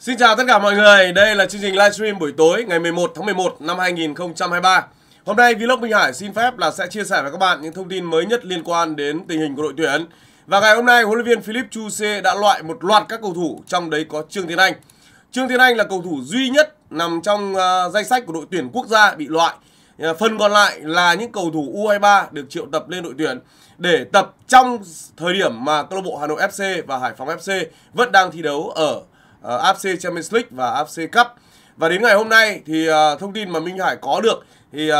Xin chào tất cả mọi người, đây là chương trình livestream buổi tối ngày 11 tháng 11 năm 2023. Hôm nay Vlog Minh Hải xin phép là sẽ chia sẻ với các bạn những thông tin mới nhất liên quan đến tình hình của đội tuyển. Và ngày hôm nay huấn luyện viên Philip Chu Xê đã loại một loạt các cầu thủ trong đấy có Trương Tiến Anh. Trương Tiến Anh là cầu thủ duy nhất nằm trong uh, danh sách của đội tuyển quốc gia bị loại. À, phần còn lại là những cầu thủ U23 được triệu tập lên đội tuyển để tập trong thời điểm mà câu lạc bộ Hà Nội FC và Hải Phòng FC vẫn đang thi đấu ở uh, ờ, AFC Champions League và AFC Cup. Và đến ngày hôm nay thì uh, thông tin mà Minh Hải có được thì uh,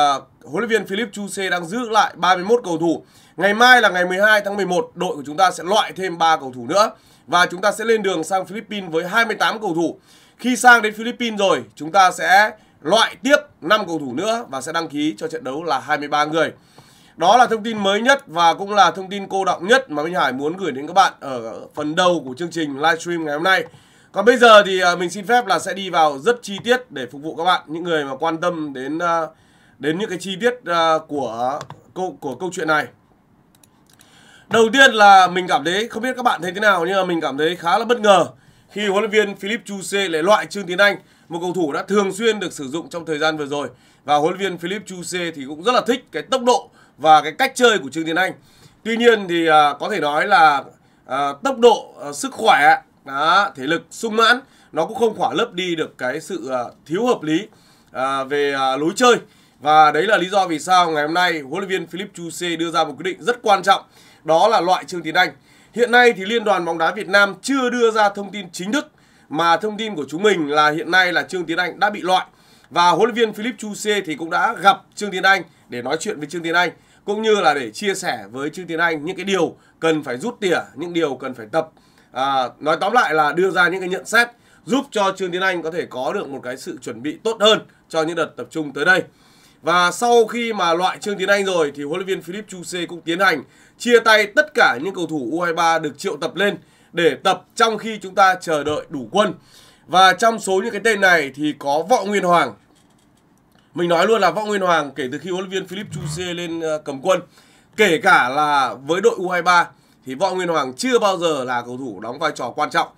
huấn luyện viên Philip Chuse đang giữ lại 31 cầu thủ. Ngày mai là ngày 12 tháng 11, đội của chúng ta sẽ loại thêm 3 cầu thủ nữa và chúng ta sẽ lên đường sang Philippines với 28 cầu thủ. Khi sang đến Philippines rồi, chúng ta sẽ loại tiếp 5 cầu thủ nữa và sẽ đăng ký cho trận đấu là 23 người. Đó là thông tin mới nhất và cũng là thông tin cô động nhất mà Minh Hải muốn gửi đến các bạn ở phần đầu của chương trình livestream ngày hôm nay. Còn bây giờ thì à, mình xin phép là sẽ đi vào rất chi tiết để phục vụ các bạn những người mà quan tâm đến à, đến những cái chi tiết à, của câu của câu chuyện này. Đầu tiên là mình cảm thấy không biết các bạn thấy thế nào nhưng mà mình cảm thấy khá là bất ngờ khi huấn luyện viên Philip Chu C lại loại Trương Tiến Anh, một cầu thủ đã thường xuyên được sử dụng trong thời gian vừa rồi và huấn luyện viên Philip Chu C thì cũng rất là thích cái tốc độ và cái cách chơi của Trương Tiến Anh. Tuy nhiên thì có thể nói là tốc độ sức khỏe đó, thể lực sung mãn nó cũng không khỏa lấp đi được cái sự à, thiếu hợp lý à, về à, lối chơi và đấy là lý do vì sao ngày hôm nay huấn luyện viên Philip Chuse đưa ra một quyết định rất quan trọng đó là loại Trương Tiến Anh hiện nay thì liên đoàn bóng đá Việt Nam chưa đưa ra thông tin chính thức mà thông tin của chúng mình là hiện nay là Trương Tiến Anh đã bị loại và huấn luyện viên Philip Chuse thì cũng đã gặp Trương Tiến Anh để nói chuyện với Trương Tiến Anh cũng như là để chia sẻ với Trương Tiến Anh những cái điều cần phải rút tỉa, những điều cần phải tập à, nói tóm lại là đưa ra những cái nhận xét giúp cho Trương Tiến Anh có thể có được một cái sự chuẩn bị tốt hơn cho những đợt tập trung tới đây. Và sau khi mà loại Trương Tiến Anh rồi thì huấn luyện viên Philip Chuse cũng tiến hành chia tay tất cả những cầu thủ U23 được triệu tập lên để tập trong khi chúng ta chờ đợi đủ quân. Và trong số những cái tên này thì có Võ Nguyên Hoàng. Mình nói luôn là Võ Nguyên Hoàng kể từ khi huấn luyện viên Philip Chuse lên ờ, cầm quân, kể cả là với đội U23 thì Võ Nguyên Hoàng chưa bao giờ là cầu thủ đóng vai trò quan trọng.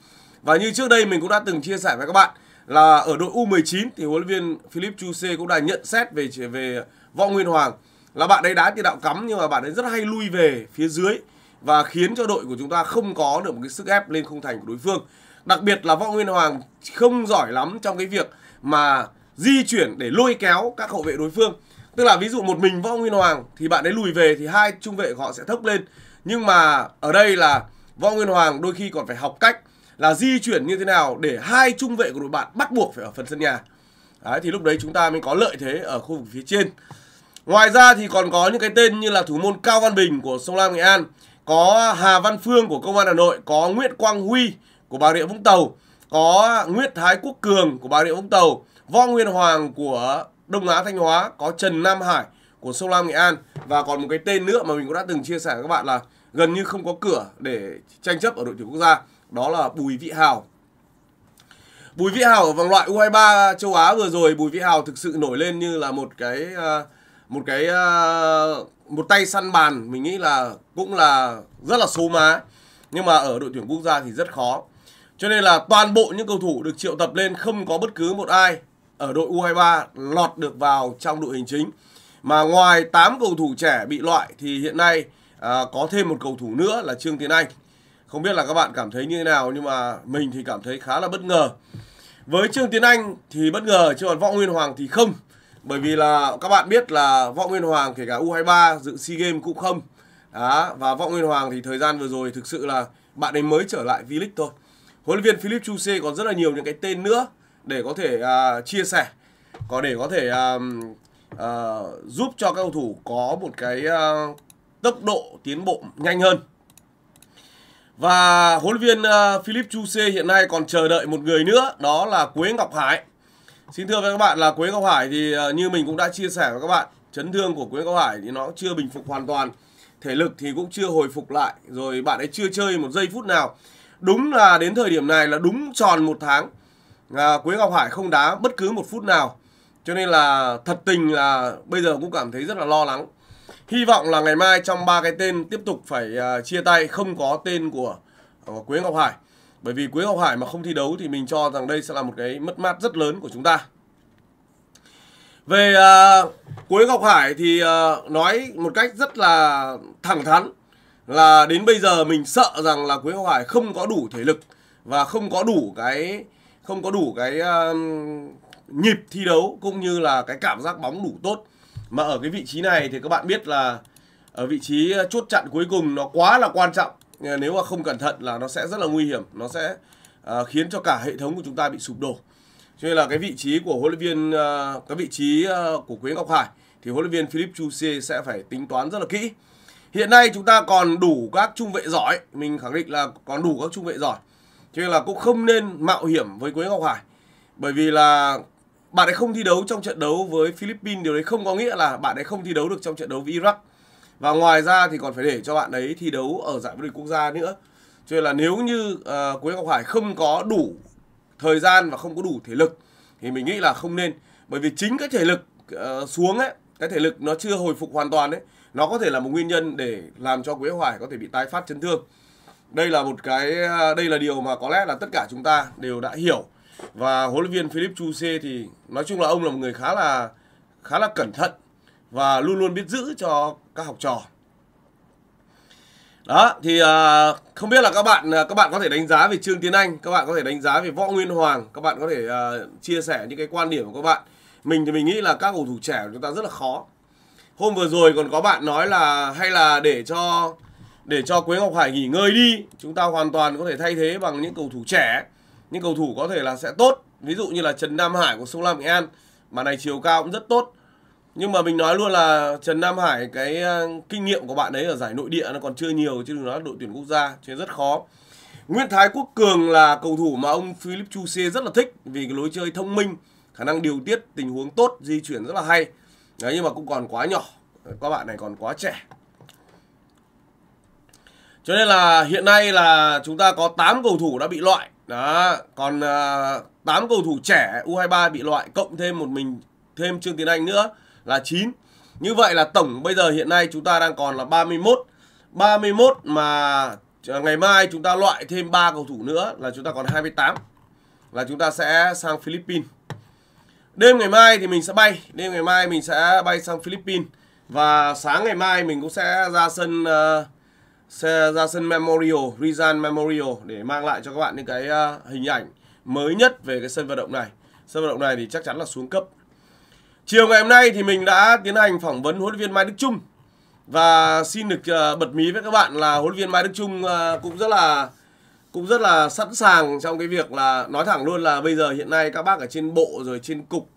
Và như trước đây mình cũng đã từng chia sẻ với các bạn là ở đội U19 thì huấn luyện viên Philip Chu C cũng đã nhận xét về về Võ Nguyên Hoàng là bạn ấy đá tiền đạo cắm nhưng mà bạn ấy rất hay lui về phía dưới và khiến cho đội của chúng ta không có được một cái sức ép lên khung thành của đối phương. Đặc biệt là Võ Nguyên Hoàng không giỏi lắm trong cái việc mà di chuyển để lôi kéo các hậu vệ đối phương Tức là ví dụ một mình Võ Nguyên Hoàng thì bạn ấy lùi về thì hai trung vệ của họ sẽ thấp lên. Nhưng mà ở đây là Võ Nguyên Hoàng đôi khi còn phải học cách là di chuyển như thế nào để hai trung vệ của đội bạn bắt buộc phải ở phần sân nhà. Đấy, thì lúc đấy chúng ta mới có lợi thế ở khu vực phía trên. Ngoài ra thì còn có những cái tên như là thủ môn Cao Văn Bình của Sông Lam Nghệ An, có Hà Văn Phương của Công an Hà Nội, có Nguyễn Quang Huy của Bà Rịa Vũng Tàu, có Nguyễn Thái Quốc Cường của Bà Rịa Vũng Tàu, Võ Nguyên Hoàng của Đông Á Thanh Hóa có Trần Nam Hải của Sông Lam Nghệ An và còn một cái tên nữa mà mình cũng đã từng chia sẻ với các bạn là gần như không có cửa để tranh chấp ở đội tuyển quốc gia đó là Bùi Vĩ Hào Bùi Vĩ Hào ở vòng loại U23 châu Á vừa rồi Bùi Vĩ Hào thực sự nổi lên như là một cái à, một cái à, một tay săn bàn mình nghĩ là cũng là rất là số má nhưng mà ở đội tuyển quốc gia thì rất khó cho nên là toàn bộ những cầu thủ được triệu tập lên không có bất cứ một ai ở đội U23 lọt được vào trong đội hình chính. Mà ngoài 8 cầu thủ trẻ bị loại thì hiện nay à, có thêm một cầu thủ nữa là Trương Tiến Anh. Không biết là các bạn cảm thấy như thế nào nhưng mà mình thì cảm thấy khá là bất ngờ. Với Trương Tiến Anh thì bất ngờ chứ còn Võ Nguyên Hoàng thì không. Bởi vì là các bạn biết là Võ Nguyên Hoàng kể cả U23 dự SEA Games cũng không. Đó, và Võ Nguyên Hoàng thì thời gian vừa rồi thực sự là bạn ấy mới trở lại V-League thôi. Huấn luyện viên Philip Chuse còn rất là nhiều những cái tên nữa để có thể uh, chia sẻ có để có thể uh, uh, giúp cho các cầu thủ có một cái uh, tốc độ tiến bộ nhanh hơn và huấn luyện viên uh, Philip Chuse hiện nay còn chờ đợi một người nữa đó là Quế Ngọc Hải xin thưa với các bạn là Quế Ngọc Hải thì uh, như mình cũng đã chia sẻ với các bạn chấn thương của Quế Ngọc Hải thì nó chưa bình phục hoàn toàn thể lực thì cũng chưa hồi phục lại rồi bạn ấy chưa chơi một giây phút nào đúng là đến thời điểm này là đúng tròn một tháng à, Quế Ngọc Hải không đá bất cứ một phút nào cho nên là thật tình là bây giờ cũng cảm thấy rất là lo lắng hy vọng là ngày mai trong ba cái tên tiếp tục phải uh, chia tay không có tên của, của Quế Ngọc Hải bởi vì Quế Ngọc Hải mà không thi đấu thì mình cho rằng đây sẽ là một cái mất mát rất lớn của chúng ta về uh, Quế Ngọc Hải thì uh, nói một cách rất là thẳng thắn là đến bây giờ mình sợ rằng là Quế Ngọc Hải không có đủ thể lực và không có đủ cái không có đủ cái uh, nhịp thi đấu cũng như là cái cảm giác bóng đủ tốt mà ở cái vị trí này thì các bạn biết là ở vị trí chốt chặn cuối cùng nó quá là quan trọng nếu mà không cẩn thận là nó sẽ rất là nguy hiểm nó sẽ uh, khiến cho cả hệ thống của chúng ta bị sụp đổ cho nên là cái vị trí của huấn luyện viên uh, cái vị trí uh, của Quế Ngọc Hải thì huấn luyện viên Philip Chuse sẽ phải tính toán rất là kỹ hiện nay chúng ta còn đủ các trung vệ giỏi mình khẳng định là còn đủ các trung vệ giỏi cho nên là cũng không nên mạo hiểm với Quế Ngọc Hải bởi vì là bạn ấy không thi đấu trong trận đấu với Philippines điều đấy không có nghĩa là bạn ấy không thi đấu được trong trận đấu với Iraq và ngoài ra thì còn phải để cho bạn ấy thi đấu ở giải vô địch quốc gia nữa cho nên là nếu như uh, Quế Ngọc Hải không có đủ thời gian và không có đủ thể lực thì mình nghĩ là không nên bởi vì chính cái thể lực uh, xuống ấy cái thể lực nó chưa hồi phục hoàn toàn đấy nó có thể là một nguyên nhân để làm cho Quế Hoài có thể bị tái phát chấn thương đây là một cái à, đây là điều mà có lẽ là tất cả chúng ta đều đã hiểu và huấn luyện viên Philip Chu Xê thì nói chung là ông là một người khá là khá là cẩn thận và luôn luôn biết giữ cho các học trò đó thì à, không biết là các bạn à, các bạn có thể đánh giá về Trương Tiến Anh các bạn có thể đánh giá về Võ Nguyên Hoàng các bạn có thể à, chia sẻ những cái quan điểm của các bạn mình thì mình nghĩ là các cầu thủ trẻ của chúng ta rất là khó hôm vừa rồi còn có bạn nói là hay là để cho để cho Quế Ngọc Hải nghỉ ngơi đi chúng ta hoàn toàn có thể thay thế bằng những cầu thủ trẻ những cầu thủ có thể là sẽ tốt ví dụ như là Trần Nam Hải của Sông Lam Nghệ An mà này chiều cao cũng rất tốt nhưng mà mình nói luôn là Trần Nam Hải cái ờ, kinh nghiệm của bạn ấy ở giải nội địa nó còn chưa nhiều chứ đừng nói đội tuyển quốc gia chứ rất khó Nguyễn Thái Quốc Cường là cầu thủ mà ông Philip Chu Xê rất là thích vì cái lối chơi thông minh khả năng điều tiết tình huống tốt di chuyển rất là hay đấy nhưng mà cũng còn quá nhỏ các bạn này còn quá trẻ cho nên là hiện nay là chúng ta có 8 cầu thủ đã bị loại đó còn uh, à, 8 cầu thủ trẻ U23 bị loại cộng thêm một mình thêm Trương Tiến Anh nữa là 9 như vậy là tổng bây giờ hiện nay chúng ta đang còn là 31 31 mà à, ngày mai chúng ta loại thêm 3 cầu thủ nữa là chúng ta còn 28 là chúng ta sẽ sang Philippines đêm ngày mai thì mình sẽ bay đêm ngày mai mình sẽ bay sang Philippines và sáng ngày mai mình cũng sẽ ra sân uh, xe ra sân Memorial, Rizan Memorial để mang lại cho các bạn những cái à, hình ảnh mới nhất về cái sân vận động này. Sân vận động này thì chắc chắn là xuống cấp. Chiều ngày hôm nay thì mình đã tiến hành phỏng vấn huấn luyện viên Mai Đức Trung và xin được à, bật mí với các bạn là huấn luyện viên Mai Đức Trung à, cũng rất là cũng rất là sẵn sàng trong cái việc là nói thẳng luôn là bây giờ hiện nay các bác ở trên bộ rồi trên cục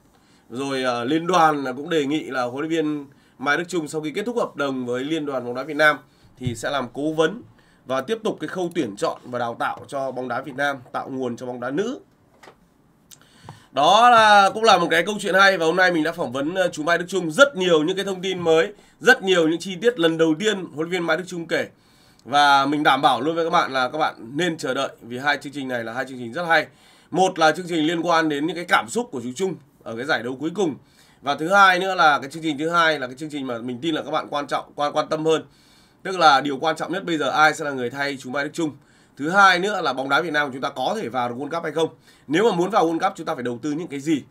rồi liên đoàn cũng đề nghị là huấn luyện viên Mai Đức Trung sau khi kết thúc hợp đồng với Liên đoàn bóng đá Việt Nam thì sẽ làm cố vấn và tiếp tục cái khâu tuyển chọn và đào tạo cho bóng đá Việt Nam, tạo nguồn cho bóng đá nữ. Đó là cũng là một cái câu chuyện hay và hôm nay mình đã phỏng vấn ờ, chú Mai Đức Trung rất nhiều những cái thông tin mới, rất nhiều những chi tiết lần đầu tiên huấn luyện viên Mai Đức Trung kể. Và mình đảm bảo luôn với các bạn là các bạn nên chờ đợi vì hai chương trình này là hai chương trình rất hay. Một là chương trình liên quan đến những cái cảm xúc của chú Trung ở cái giải đấu cuối cùng. Và thứ hai nữa là cái chương trình thứ hai là cái chương trình mà mình tin là các bạn quan trọng quan quan tâm hơn Tức là điều quan trọng nhất bây giờ ai sẽ là người thay chú Mai Đức Trung. Thứ hai nữa là bóng đá Việt Nam chúng ta có thể vào được World Cup hay không. Nếu mà muốn vào World Cup chúng ta phải đầu tư những cái gì?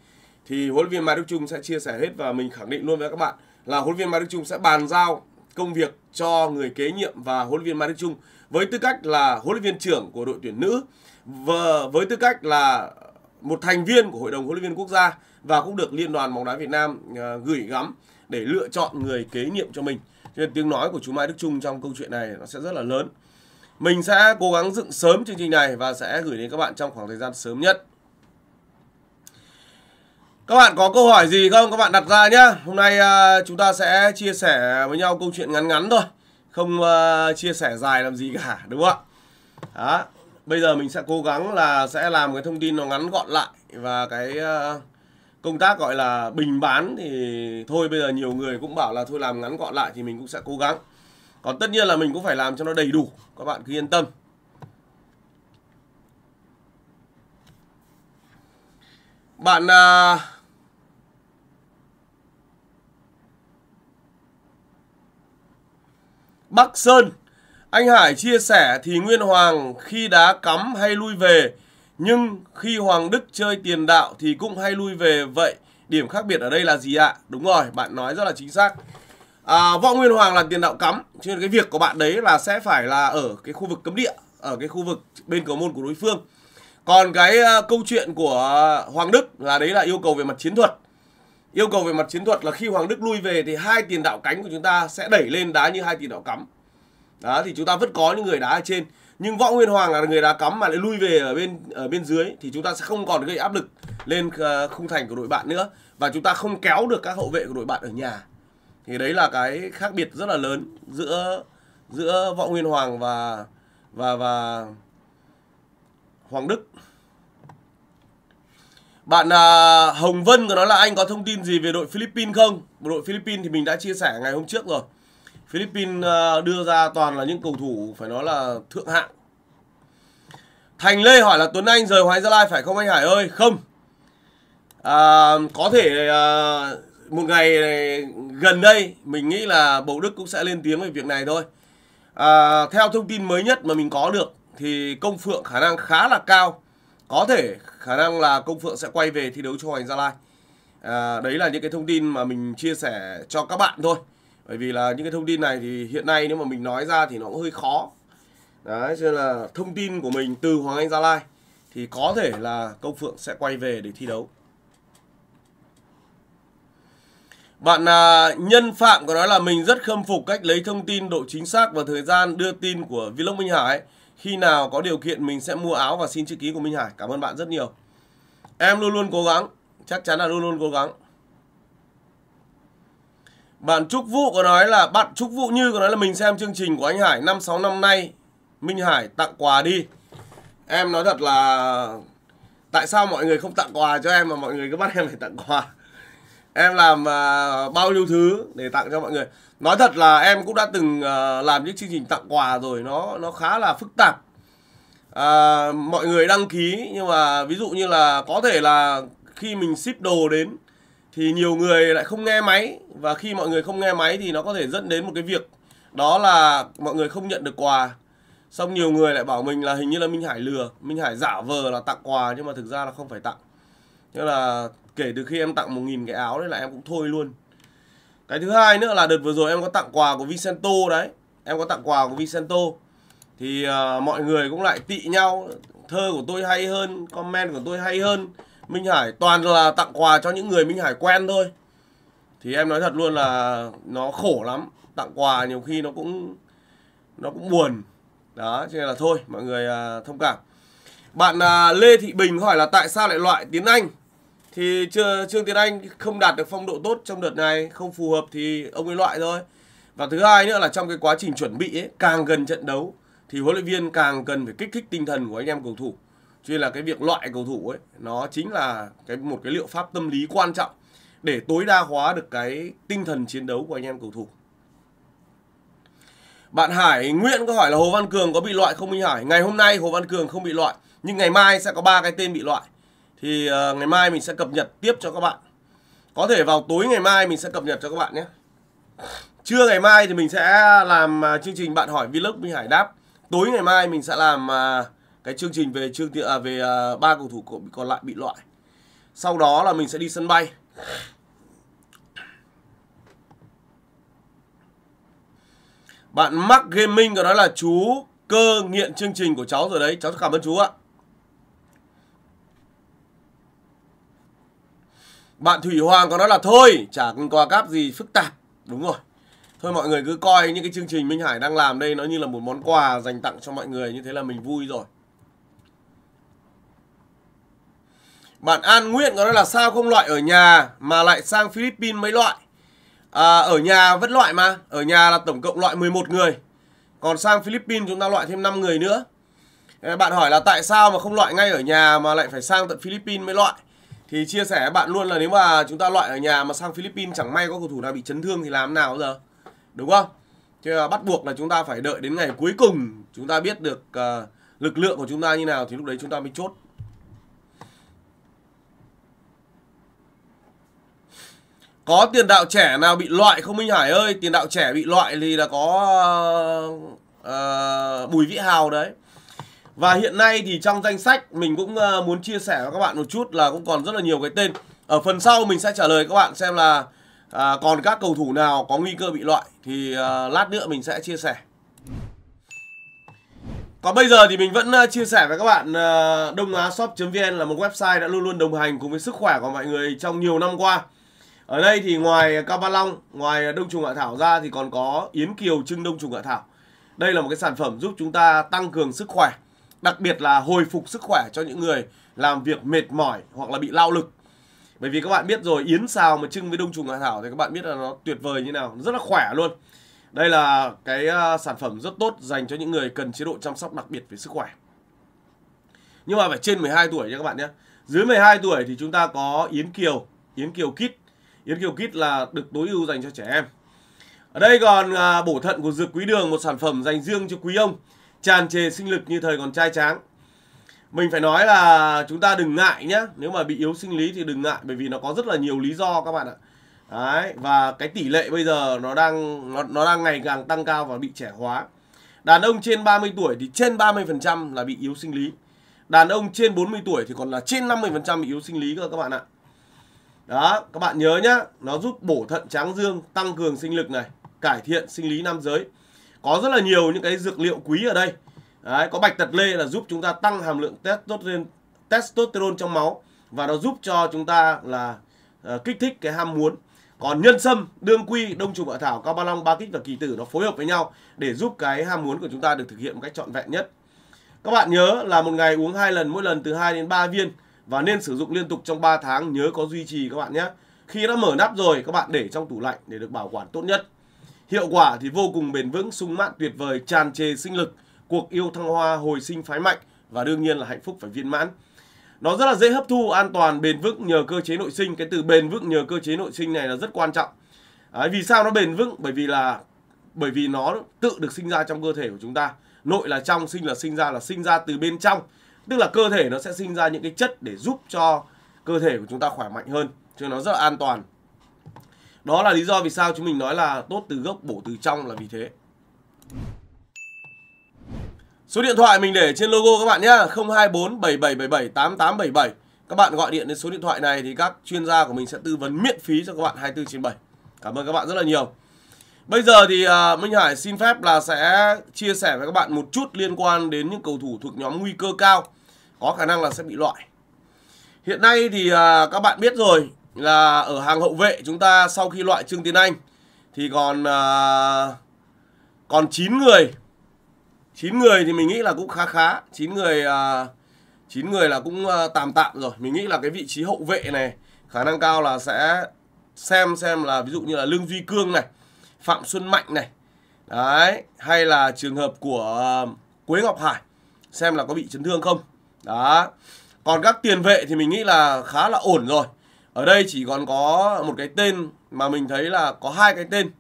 Thì huấn luyện viên Mai Đức Trung sẽ chia sẻ hết và mình khẳng định luôn với các bạn là huấn luyện viên Mai Đức Trung sẽ bàn giao công việc cho người kế nhiệm và huấn luyện viên Mai Đức Trung với tư cách là huấn luyện viên trưởng của đội tuyển nữ và với tư cách là một thành viên của hội đồng huấn luyện viên quốc gia và cũng được liên đoàn bóng đá Việt Nam à, gửi gắm để lựa chọn người kế nhiệm cho mình. Cho nên tiếng nói của chú Mai Đức Trung trong câu chuyện này nó sẽ rất là lớn. Mình sẽ cố gắng dựng sớm chương trình này và sẽ gửi đến các bạn trong khoảng thời gian sớm nhất. Các bạn có câu hỏi gì không? Các bạn đặt ra nhé Hôm nay à, chúng ta sẽ chia sẻ với nhau câu chuyện ngắn ngắn thôi. Không à, chia sẻ dài làm gì cả, đúng không ạ? Đó. Bây giờ mình sẽ cố gắng là sẽ làm cái thông tin nó ngắn gọn lại và cái uh, công tác gọi là bình bán thì thôi bây giờ nhiều người cũng bảo là thôi làm ngắn gọn lại thì mình cũng sẽ cố gắng còn tất nhiên là mình cũng phải làm cho nó đầy đủ các bạn cứ yên tâm bạn à, Bắc Sơn anh Hải chia sẻ thì Nguyên Hoàng khi đá cắm hay lui về nhưng khi Hoàng Đức chơi tiền đạo thì cũng hay lui về vậy. Điểm khác biệt ở đây là gì ạ? À? Đúng rồi, bạn nói rất là chính xác. À, Võ Nguyên Hoàng là tiền đạo cắm, cho nên cái việc của bạn đấy là sẽ phải là ở cái khu vực cấm địa, ở cái khu vực bên cầu môn của đối phương. Còn cái ờ, câu chuyện của Hoàng Đức là đấy là yêu cầu về mặt chiến thuật. Yêu cầu về mặt chiến thuật là khi Hoàng Đức lui về thì hai tiền đạo cánh của chúng ta sẽ đẩy lên đá như hai tiền đạo cắm. Đó thì chúng ta vẫn có những người đá ở trên nhưng võ nguyên hoàng là người đá cắm mà lại lui về ở bên ở bên dưới thì chúng ta sẽ không còn gây áp lực lên ờ, khung thành của đội bạn nữa và chúng ta không kéo được các hậu vệ của đội bạn ở nhà thì đấy là cái khác biệt rất là lớn giữa giữa võ nguyên hoàng và và và hoàng đức bạn à, Hồng Vân có nói là anh có thông tin gì về đội Philippines không? Đội Philippines thì mình đã chia sẻ ngày hôm trước rồi. Philippines ờ, đưa ra toàn là những cầu thủ phải nói là thượng hạng. Thành Lê hỏi là Tuấn Anh rời Hoài Gia Lai phải không anh Hải ơi? Không. À, có thể à, một ngày này, gần đây mình nghĩ là Bầu Đức cũng sẽ lên tiếng về việc này thôi. À, theo thông tin mới nhất mà mình có được thì Công Phượng khả năng khá là cao. Có thể khả năng là Công Phượng sẽ quay về thi đấu cho Hoàng Gia Lai. À, đấy là những cái thông tin mà mình chia sẻ cho các bạn thôi bởi vì là những cái thông tin này thì hiện nay nếu mà mình nói ra thì nó cũng hơi khó đấy cho nên là thông tin của mình từ Hoàng Anh Gia Lai thì có thể là Công Phượng sẽ quay về để thi đấu Bạn à, Nhân Phạm có nói là mình rất khâm phục cách lấy thông tin độ chính xác và thời gian đưa tin của Vlog Minh Hải. Khi nào có điều kiện mình sẽ mua áo và xin chữ ký của Minh Hải. Cảm ơn bạn rất nhiều. Em luôn luôn cố gắng, chắc chắn là luôn luôn cố gắng. Bạn Trúc Vũ có nói là bạn Trúc Vũ Như có nói là mình xem chương trình của anh Hải năm sáu năm nay Minh Hải tặng quà đi. Em nói thật là tại sao mọi người không tặng quà cho em mà mọi người cứ bắt em phải tặng quà. Em làm uh, bao nhiêu thứ để tặng cho mọi người. Nói thật là em cũng đã từng uh, làm những chương trình tặng quà rồi nó nó khá là phức tạp. Uh, mọi người đăng ký nhưng mà ví dụ như là có thể là khi mình ship đồ đến thì nhiều người lại không nghe máy và khi mọi người không nghe máy thì nó có thể dẫn đến một cái việc đó là mọi người không nhận được quà xong nhiều người lại bảo mình là hình như là minh hải lừa minh hải giả vờ là tặng quà nhưng mà thực ra là không phải tặng nghĩa là kể từ khi em tặng một nghìn cái áo đấy là em cũng thôi luôn cái thứ hai nữa là đợt vừa rồi em có tặng quà của Vicento đấy em có tặng quà của Vicento thì uh, mọi người cũng lại tị nhau thơ của tôi hay hơn comment của tôi hay hơn Minh Hải toàn là tặng quà cho những người Minh Hải quen thôi thì em nói thật luôn là nó khổ lắm tặng quà nhiều khi nó cũng nó cũng buồn đó cho nên là thôi mọi người à, thông cảm bạn à, Lê Thị Bình hỏi là tại sao lại loại Tiến Anh thì Trương Tiến Anh không đạt được phong độ tốt trong đợt này không phù hợp thì ông ấy loại thôi và thứ hai nữa là trong cái quá trình chuẩn bị ấy, càng gần trận đấu thì huấn luyện viên càng cần phải kích thích tinh thần của anh em cầu thủ cho nên là cái việc loại cầu thủ ấy nó chính là cái một cái liệu pháp tâm lý quan trọng để tối đa hóa được cái tinh thần chiến đấu của anh em cầu thủ bạn Hải Nguyễn có hỏi là Hồ Văn Cường có bị loại không Minh Hải? Ngày hôm nay Hồ Văn Cường không bị loại, nhưng ngày mai sẽ có ba cái tên bị loại. Thì uh, ngày mai mình sẽ cập nhật tiếp cho các bạn. Có thể vào tối ngày mai mình sẽ cập nhật cho các bạn nhé. Trưa ngày mai thì mình sẽ làm à, chương trình bạn hỏi vlog Minh Hải đáp. Tối ngày mai mình sẽ làm uh, cái chương trình về chương trình à, về à, ba cầu thủ còn, còn lại bị loại sau đó là mình sẽ đi sân bay bạn mắc gaming có nói là chú cơ nghiện chương trình của cháu rồi đấy cháu cảm ơn chú ạ bạn thủy hoàng có nói là thôi chả cần quà cáp gì phức tạp đúng rồi thôi mọi người cứ coi những cái chương trình minh hải đang làm đây nó như là một món quà dành tặng cho mọi người như thế là mình vui rồi Bạn An Nguyện có nói là sao không loại ở nhà mà lại sang Philippines mấy loại. À, ở nhà vẫn loại mà. Ở nhà là tổng cộng loại 11 người. Còn sang Philippines chúng ta loại thêm 5 người nữa. Bạn hỏi là tại sao mà không loại ngay ở nhà mà lại phải sang tận Philippines mới loại. Thì chia sẻ với bạn luôn là nếu mà chúng ta loại ở nhà mà sang Philippines chẳng may có cầu thủ nào bị chấn thương thì làm nào giờ. Đúng không? Chứ bắt buộc là chúng ta phải đợi đến ngày cuối cùng chúng ta biết được uh, lực lượng của chúng ta như nào thì lúc đấy chúng ta mới chốt có tiền đạo trẻ nào bị loại không Minh Hải ơi tiền đạo trẻ bị loại thì là có uh, Bùi Vĩ Hào đấy và hiện nay thì trong danh sách mình cũng uh, muốn chia sẻ với các bạn một chút là cũng còn rất là nhiều cái tên ở phần sau mình sẽ trả lời các bạn xem là uh, còn các cầu thủ nào có nguy cơ bị loại thì uh, lát nữa mình sẽ chia sẻ còn bây giờ thì mình vẫn chia sẻ với các bạn Đông Á Shop.vn là một website đã luôn luôn đồng hành cùng với sức khỏe của mọi người trong nhiều năm qua ở đây thì ngoài cao ba long ngoài đông trùng hạ thảo ra thì còn có yến kiều trưng đông trùng hạ thảo đây là một cái sản phẩm giúp chúng ta tăng cường sức khỏe đặc biệt là hồi phục sức khỏe cho những người làm việc mệt mỏi hoặc là bị lao lực bởi vì các bạn biết rồi yến xào mà trưng với đông trùng hạ thảo thì các bạn biết là nó tuyệt vời như nào rất là khỏe luôn đây là cái ờ, sản phẩm rất tốt dành cho những người cần chế độ chăm sóc đặc biệt về sức khỏe nhưng mà phải trên 12 tuổi nha các bạn nhé dưới 12 tuổi thì chúng ta có yến kiều yến kiều kit Yến Kiều Kit là được tối ưu dành cho trẻ em. Ở đây còn à, bổ thận của dược quý đường một sản phẩm dành riêng cho quý ông, tràn trề sinh lực như thời còn trai tráng. Mình phải nói là chúng ta đừng ngại nhé, nếu mà bị yếu sinh lý thì đừng ngại bởi vì nó có rất là nhiều lý do các bạn ạ. Đấy, và cái tỷ lệ bây giờ nó đang nó, nó đang ngày càng tăng cao và bị trẻ hóa. Đàn ông trên 30 tuổi thì trên 30% là bị yếu sinh lý. Đàn ông trên 40 tuổi thì còn là trên 50% bị yếu sinh lý cơ các bạn ạ. Đó, các bạn nhớ nhá, nó giúp bổ thận tráng dương, tăng cường sinh lực này, cải thiện sinh lý nam giới. Có rất là nhiều những cái dược liệu quý ở đây. Đấy, có bạch tật lê là giúp chúng ta tăng hàm lượng testosterone, testosterone trong máu và nó giúp cho chúng ta là uh, kích thích cái ham muốn. Còn nhân sâm, đương quy, đông trùng hạ thảo, cao ba long, ba kích và kỳ tử nó phối hợp với nhau để giúp cái ham muốn của chúng ta được thực hiện một cách trọn vẹn nhất. Các bạn nhớ là một ngày uống hai lần, mỗi lần từ 2 đến 3 viên và nên sử dụng liên tục trong 3 tháng nhớ có duy trì các bạn nhé. Khi đã mở nắp rồi các bạn để trong tủ lạnh để được bảo quản tốt nhất. Hiệu quả thì vô cùng bền vững, sung mãn tuyệt vời, tràn trề sinh lực, cuộc yêu thăng hoa hồi sinh phái mạnh và đương nhiên là hạnh phúc phải viên mãn. Nó rất là dễ hấp thu, an toàn, bền vững nhờ cơ chế nội sinh. Cái từ bền vững nhờ cơ chế nội sinh này là rất quan trọng. Đấy, vì sao nó bền vững? Bởi vì là bởi vì nó tự được sinh ra trong cơ thể của chúng ta. Nội là trong, sinh là sinh ra là sinh ra từ bên trong tức là cơ thể nó sẽ sinh ra những cái chất để giúp cho cơ thể của chúng ta khỏe mạnh hơn chứ nó rất là an toàn đó là lý do vì sao chúng mình nói là tốt từ gốc bổ từ trong là vì thế Số điện thoại mình để trên logo các bạn nhé 024 7777 8877 Các bạn gọi điện đến số điện thoại này thì các chuyên gia của mình sẽ tư vấn miễn phí cho các bạn 24 trên 7 Cảm ơn các bạn rất là nhiều Bây giờ thì à, Minh Hải xin phép là sẽ chia sẻ với các bạn một chút liên quan đến những cầu thủ thuộc nhóm nguy cơ cao có khả năng là sẽ bị loại hiện nay thì à, các bạn biết rồi là ở hàng hậu vệ chúng ta sau khi loại Trương Tiến Anh thì còn à, còn 9 người 9 người thì mình nghĩ là cũng khá khá 9 người à, 9 người là cũng à, tạm tạm rồi mình nghĩ là cái vị trí hậu vệ này khả năng cao là sẽ xem xem là ví dụ như là Lương Duy Cương này Phạm Xuân Mạnh này đấy hay là trường hợp của à, Quế Ngọc Hải xem là có bị chấn thương không đó. Còn các tiền vệ thì mình nghĩ là khá là ổn rồi. Ở đây chỉ còn có một cái tên mà mình thấy là có hai cái tên.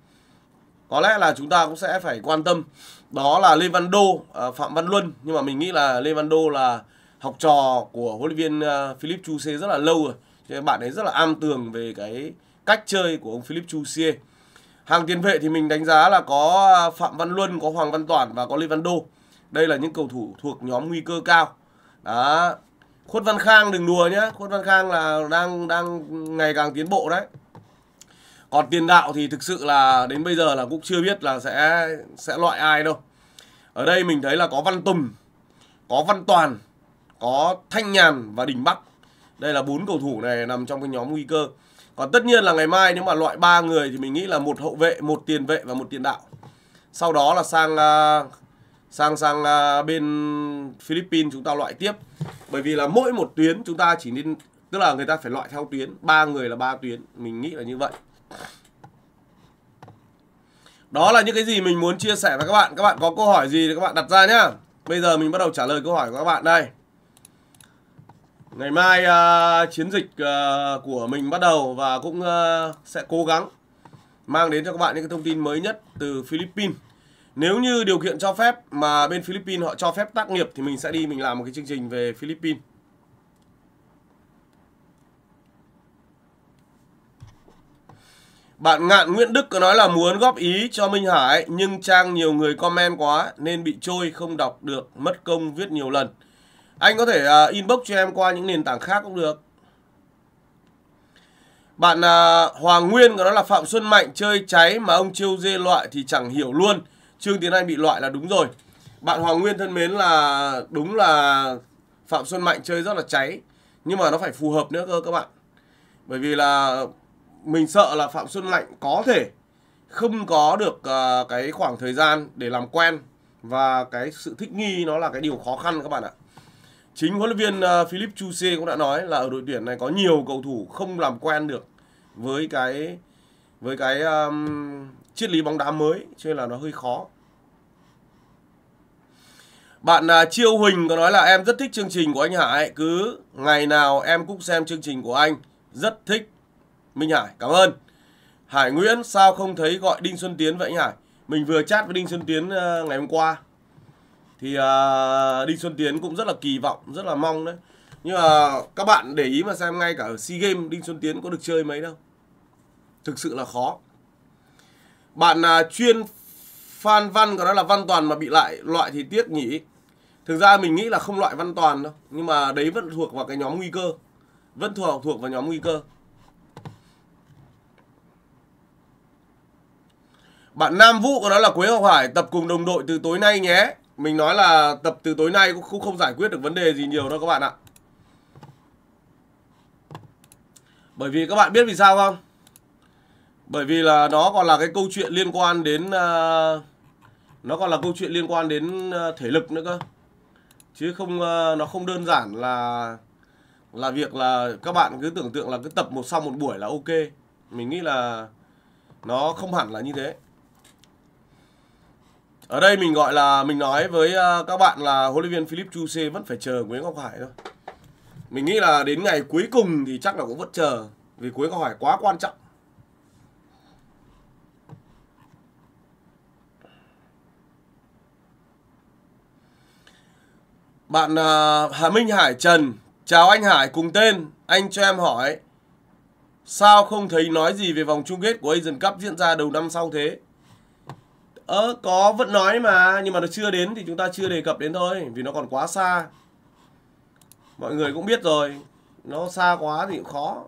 Có lẽ là chúng ta cũng sẽ phải quan tâm. Đó là Levando, à, Phạm Văn Luân. Nhưng mà mình nghĩ là Levando là học trò của huấn luyện viên à, Philip Chu rất là lâu rồi. Cho bạn ấy rất là am tường về cái cách chơi của ông Philip Chu Hàng tiền vệ thì mình đánh giá là có à, Phạm Văn Luân, có Hoàng Văn Toản và có Levando. Đây là những cầu thủ thuộc nhóm nguy cơ cao đó khuất văn khang đừng đùa nhé khuất văn khang là đang đang ngày càng tiến bộ đấy còn tiền đạo thì thực sự là đến bây giờ là cũng chưa biết là sẽ sẽ loại ai đâu ở đây mình thấy là có văn tùng có văn toàn có thanh nhàn và đình bắc đây là bốn cầu thủ này nằm trong cái nhóm nguy cơ còn tất nhiên là ngày mai nếu mà loại ba người thì mình nghĩ là một hậu vệ một tiền vệ và một tiền đạo sau đó là sang à, sang sang à, bên Philippines chúng ta loại tiếp bởi vì là mỗi một tuyến chúng ta chỉ nên tức là người ta phải loại theo tuyến ba người là ba tuyến mình nghĩ là như vậy đó là những cái gì mình muốn chia sẻ với các bạn các bạn có câu hỏi gì thì các bạn đặt ra nhá bây giờ mình bắt đầu trả lời câu hỏi của các bạn đây ngày mai uh, chiến dịch uh, của mình bắt đầu và cũng uh, sẽ cố gắng mang đến cho các bạn những cái thông tin mới nhất từ Philippines nếu như điều kiện cho phép mà bên Philippines họ cho phép tác nghiệp thì mình sẽ đi mình làm một cái chương trình về Philippines. Bạn Ngạn Nguyễn Đức có nói là muốn góp ý cho Minh Hải nhưng trang nhiều người comment quá nên bị trôi không đọc được, mất công viết nhiều lần. Anh có thể uh, inbox cho em qua những nền tảng khác cũng được. Bạn uh, Hoàng Nguyên có nói là Phạm Xuân Mạnh chơi cháy mà ông chiêu dê loại thì chẳng hiểu luôn. Trương Tiến Anh bị loại là đúng rồi. Bạn Hoàng Nguyên thân mến là đúng là Phạm Xuân Mạnh chơi rất là cháy nhưng mà nó phải phù hợp nữa cơ các bạn. Bởi vì là mình sợ là Phạm Xuân Mạnh có thể không có được uh, cái khoảng thời gian để làm quen và cái sự thích nghi nó là cái điều khó khăn các bạn ạ. Chính huấn luyện viên uh, à, Philip Chuse cũng đã nói là ở đội tuyển này có nhiều cầu thủ không làm quen được với cái với cái um, triết lý bóng đá mới cho nên là nó hơi khó bạn uh, Chiêu Huỳnh có nói là em rất thích chương trình của anh Hải cứ ngày nào em cũng xem chương trình của anh rất thích Minh Hải cảm ơn Hải Nguyễn sao không thấy gọi Đinh Xuân Tiến vậy anh Hải mình vừa chat với Đinh Xuân Tiến uh, ngày hôm qua thì uh, Đinh Xuân Tiến cũng rất là kỳ vọng rất là mong đấy nhưng mà các bạn để ý mà xem ngay cả ở SEA Games Đinh Xuân Tiến có được chơi mấy đâu thực sự là khó bạn à, chuyên phan văn có đó là văn toàn mà bị lại loại thì tiếc nhỉ thực ra mình nghĩ là không loại văn toàn đâu nhưng mà đấy vẫn thuộc vào cái nhóm nguy cơ vẫn thuộc thuộc vào nhóm nguy cơ bạn nam vũ có đó là quế ngọc hải tập cùng đồng đội từ tối nay nhé mình nói là tập từ tối nay cũng không giải quyết được vấn đề gì nhiều đâu các bạn ạ bởi vì các bạn biết vì sao không bởi vì là nó còn là cái câu chuyện liên quan đến uh, nó còn là câu chuyện liên quan đến uh, thể lực nữa cơ chứ không uh, nó không đơn giản là là việc là các bạn cứ tưởng tượng là cứ tập một xong một buổi là ok mình nghĩ là nó không hẳn là như thế ở đây mình gọi là mình nói với các bạn là huấn luyện viên Philip Chu C vẫn phải chờ Nguyễn Ngọc Hải thôi mình nghĩ là đến ngày cuối cùng thì chắc là cũng vẫn chờ vì cuối câu hỏi quá quan trọng Bạn ờ, Hà Minh Hải Trần Chào anh Hải cùng tên Anh cho em hỏi Sao không thấy nói gì về vòng chung kết của Asian Cup diễn ra đầu năm sau thế Ờ có vẫn nói mà Nhưng mà nó chưa đến thì chúng ta chưa đề cập đến thôi Vì nó còn quá xa Mọi người cũng biết rồi Nó xa quá thì cũng khó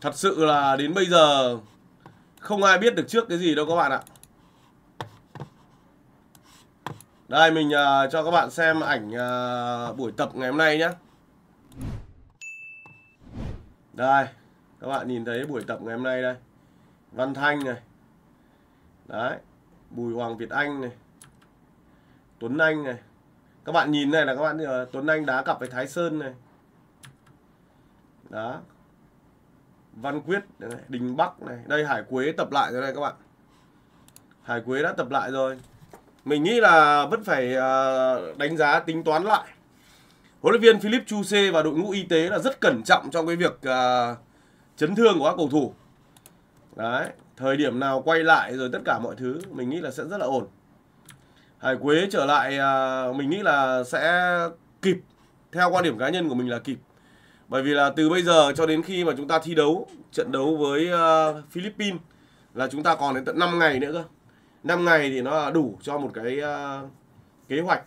Thật sự là đến bây giờ không ai biết được trước cái gì đâu các bạn ạ. Đây mình uh, cho các bạn xem ảnh uh, buổi tập ngày hôm nay nhé. Đây, các bạn nhìn thấy buổi tập ngày hôm nay đây. Văn Thanh này. Đấy, Bùi Hoàng Việt Anh này. Tuấn Anh này. Các bạn nhìn này là các bạn uh, Tuấn Anh đá cặp với Thái Sơn này. Đó, Văn Quyết này, Đình Bắc này đây Hải Quế tập lại rồi đây các bạn Hải Quế đã tập lại rồi mình nghĩ là vẫn phải à, đánh giá tính toán lại huấn luyện viên Philip Chu C và đội ngũ y tế là rất cẩn trọng trong cái việc à, chấn thương của các cầu thủ đấy thời điểm nào quay lại rồi tất cả mọi thứ mình nghĩ là sẽ rất là ổn Hải Quế trở lại à, mình nghĩ là sẽ kịp theo quan điểm cá nhân của mình là kịp bởi vì là từ bây giờ cho đến khi mà chúng ta thi đấu trận đấu với ờ, Philippines là chúng ta còn đến tận 5 ngày nữa cơ. 5 ngày thì nó đủ cho một cái ờ, kế hoạch.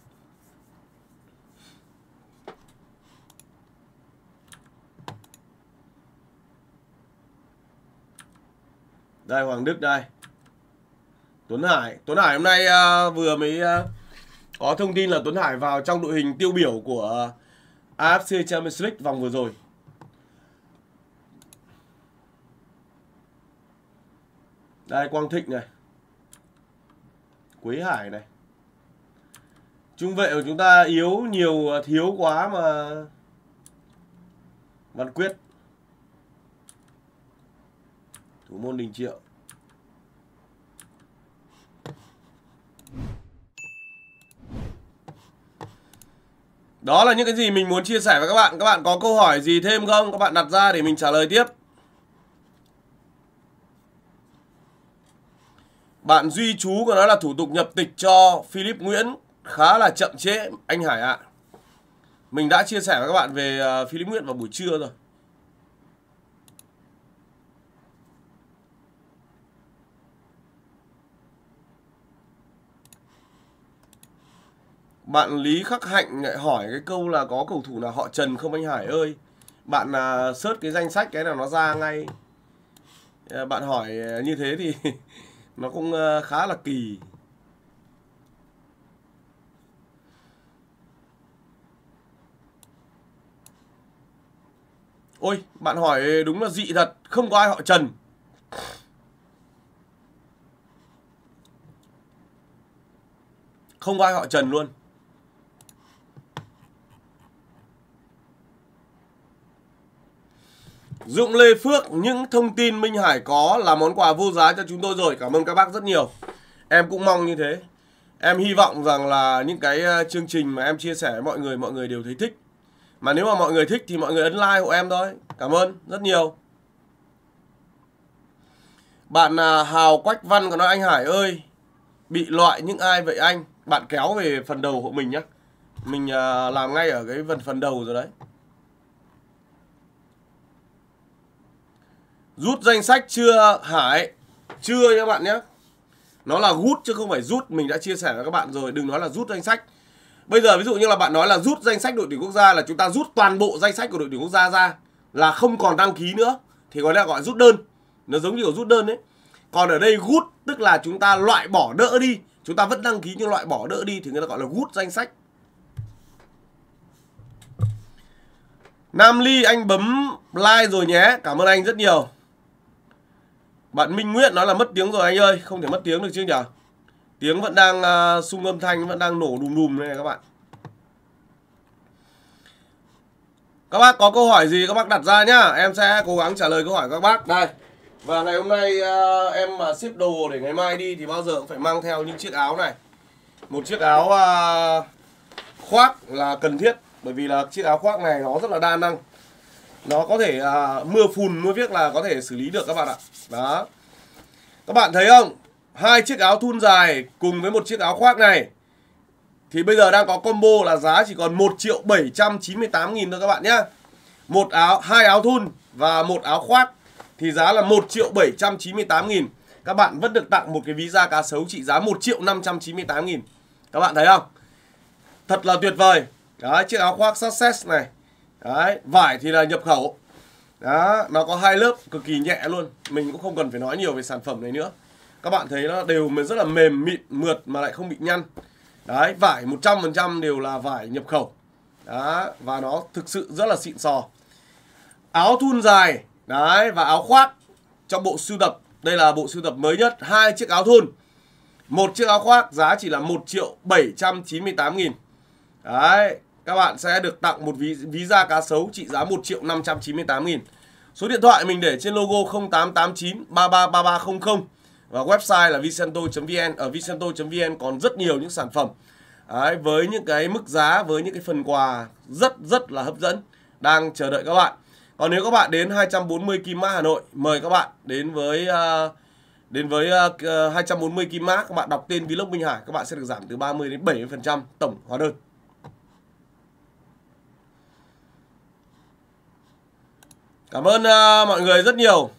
Đây Hoàng Đức đây. Tuấn Hải, Tuấn Hải hôm nay ờ, vừa mới có thông tin là Tuấn Hải vào trong đội hình tiêu biểu của AFC Champions League vòng vừa rồi. Đây Quang Thịnh này. Quế Hải này. Trung vệ của chúng ta yếu nhiều à, thiếu quá mà Văn Quyết. Thủ môn Đình Triệu. Đó là những cái gì mình muốn chia sẻ với các bạn. Các bạn có câu hỏi gì thêm không? Các bạn đặt ra để mình trả lời tiếp. Bạn Duy Chú của nó là thủ tục nhập tịch cho Philip Nguyễn khá là chậm trễ anh Hải ạ. À. Mình đã chia sẻ với các bạn về ờ, Philip Nguyễn vào buổi trưa rồi. Bạn Lý Khắc Hạnh lại hỏi cái câu là có cầu thủ nào họ Trần không anh Hải ơi? Bạn à, search cái danh sách cái nào nó ra ngay. À, bạn hỏi à, như thế thì nó cũng à, khá là kỳ. Ôi, bạn hỏi đúng là dị thật, không có ai họ Trần. Không có ai họ Trần luôn. Dũng Lê Phước, những thông tin Minh Hải có là món quà vô giá cho chúng tôi rồi. Cảm ơn các bác rất nhiều. Em cũng mong như thế. Em hy vọng rằng là những cái ờ, chương trình mà em chia sẻ với mọi người, mọi người đều thấy thích. Mà nếu mà mọi người thích thì mọi người ấn like hộ em thôi. Cảm ơn rất nhiều. Bạn à, Hào Quách Văn có nói anh Hải ơi, bị loại những ai vậy anh? Bạn kéo về phần đầu hộ mình nhé. Mình à, làm ngay ở cái phần phần đầu rồi đấy. Rút danh sách chưa Hải? Chưa các bạn nhé. Nó là rút chứ không phải rút. Mình đã chia sẻ với các bạn rồi. Đừng nói là rút danh sách. Bây giờ ví dụ như là bạn nói là rút danh sách đội tuyển quốc gia là chúng ta rút toàn bộ danh sách của đội tuyển quốc gia ra là không còn đăng ký nữa thì gọi là gọi rút đơn. Nó giống như kiểu rút đơn đấy. Còn ở đây rút tức là chúng ta loại bỏ đỡ đi. Chúng ta vẫn đăng ký nhưng loại bỏ đỡ đi thì người ta gọi là rút danh sách. Nam Ly anh bấm like rồi nhé. Cảm ơn anh rất nhiều. Bạn Minh Nguyễn nói là mất tiếng rồi anh ơi, không thể mất tiếng được chứ nhỉ? Tiếng vẫn đang uh, sung âm thanh vẫn đang nổ đùm đùm này các bạn. Các bác có câu hỏi gì các bác đặt ra nhá, em sẽ cố gắng trả lời câu hỏi các bác. Đây. Và ngày hôm nay uh, em mà ship đồ để ngày mai đi thì bao giờ cũng phải mang theo những chiếc áo này. Một chiếc áo uh, khoác là cần thiết bởi vì là chiếc áo khoác này nó rất là đa năng nó có thể à, mưa phùn mưa viết là có thể xử lý được các bạn ạ đó các bạn thấy không hai chiếc áo thun dài cùng với một chiếc áo khoác này thì bây giờ đang có combo là giá chỉ còn 1 triệu 798 nghìn thôi các bạn nhé. một áo hai áo thun và một áo khoác thì giá là 1 triệu 798 nghìn các bạn vẫn được tặng một cái ví da cá sấu trị giá 1 triệu 598 nghìn các bạn thấy không thật là tuyệt vời đó chiếc áo khoác success này đấy vải thì là nhập khẩu đó nó có hai lớp cực kỳ nhẹ luôn mình cũng không cần phải nói nhiều về sản phẩm này nữa các bạn thấy nó đều rất là mềm mịn mượt mà lại không bị nhăn đấy vải 100% đều là vải nhập khẩu đó và nó thực sự rất là xịn sò áo thun dài đấy và áo khoác trong bộ sưu tập đây là bộ sưu tập mới nhất hai chiếc áo thun một chiếc áo khoác giá chỉ là 1 triệu 798 nghìn đấy các bạn sẽ được tặng một ví visa cá sấu trị giá 1 triệu 598 nghìn. Số điện thoại mình để trên logo 0889 333300 và website là vicento.vn. Ở vicento.vn còn rất nhiều những sản phẩm Đấy, với những cái mức giá, với những cái phần quà rất rất là hấp dẫn đang chờ đợi các bạn. Còn nếu các bạn đến 240 Kim Mã Hà Nội, mời các bạn đến với uh, đến với uh, ờ, ờ, 240 Kim Mã, các bạn đọc tên Vlog Minh Hải, các bạn sẽ được giảm từ 30 đến 70% tổng hóa đơn. Cảm ơn uh, mọi người rất nhiều.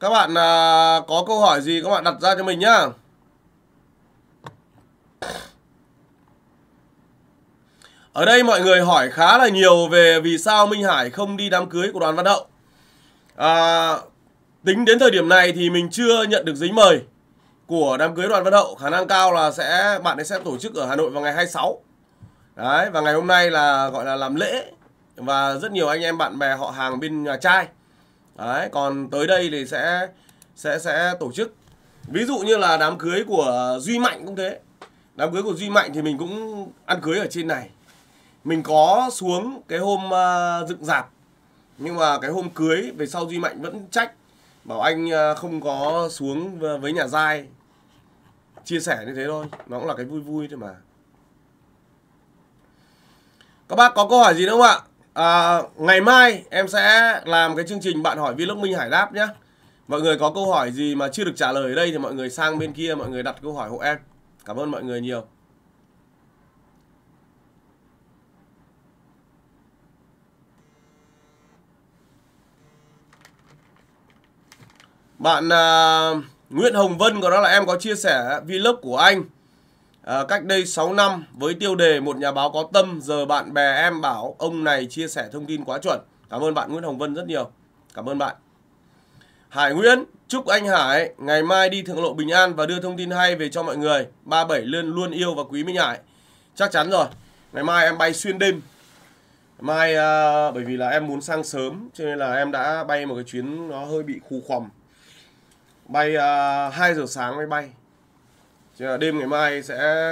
Các bạn uh, có câu hỏi gì các bạn đặt ra cho mình nhá. Ở đây mọi người hỏi khá là nhiều về vì sao Minh Hải không đi đám cưới của đoàn văn hậu. À, tính đến thời điểm này thì mình chưa nhận được giấy mời của đám cưới đoàn văn hậu. Khả năng cao là sẽ bạn ấy sẽ tổ chức ở Hà Nội vào ngày 26. Đấy, và ngày hôm nay là gọi là làm lễ và rất nhiều anh em bạn bè họ hàng bên nhà trai đấy còn tới đây thì sẽ sẽ sẽ tổ chức ví dụ như là đám cưới của duy mạnh cũng thế đám cưới của duy mạnh thì mình cũng ăn cưới ở trên này mình có xuống cái hôm uh, dựng dạp nhưng mà cái hôm cưới về sau duy mạnh vẫn trách bảo anh uh, không có xuống với nhà giai chia sẻ như thế thôi nó cũng là cái vui vui thôi mà các bác có câu hỏi gì nữa không ạ à, ngày mai em sẽ làm cái chương trình bạn hỏi vlog minh hải đáp nhé mọi người có câu hỏi gì mà chưa được trả lời ở đây thì mọi người sang bên kia mọi người đặt câu hỏi hộ em cảm ơn mọi người nhiều bạn à, Nguyễn Hồng Vân của đó là em có chia sẻ vlog của anh Ờ, cách đây 6 năm với tiêu đề Một nhà báo có tâm giờ bạn bè em bảo ông này chia sẻ thông tin quá chuẩn. Cảm ơn bạn Nguyễn Hồng Vân rất nhiều. Cảm ơn bạn. Hải Nguyễn, chúc anh Hải ngày mai đi thượng lộ bình an và đưa thông tin hay về cho mọi người. 37 luôn luôn yêu và quý Minh Hải. Chắc chắn rồi. Ngày mai em bay xuyên đêm. Mai à, bởi vì là em muốn sang sớm cho nên là em đã bay một cái chuyến nó hơi bị khu khòm. Bay à, 2 giờ sáng mới bay. Chứ đêm ngày mai sẽ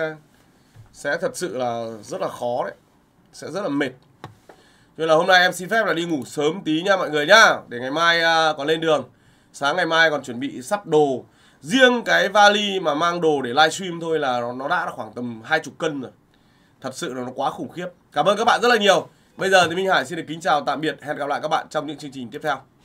sẽ thật sự là rất là khó đấy. Sẽ rất là mệt. Nên là hôm nay em xin phép là đi ngủ sớm tí nha mọi người nhá. Để ngày mai à, còn lên đường. Sáng ngày mai còn chuẩn bị sắp đồ. Riêng cái vali mà mang đồ để livestream thôi là nó đã là khoảng tầm hai chục cân rồi. Thật sự là nó quá khủng khiếp. Cảm ơn các bạn rất là nhiều. Bây giờ thì Minh Hải xin được kính chào tạm biệt. Hẹn gặp lại các bạn trong những chương trình tiếp theo.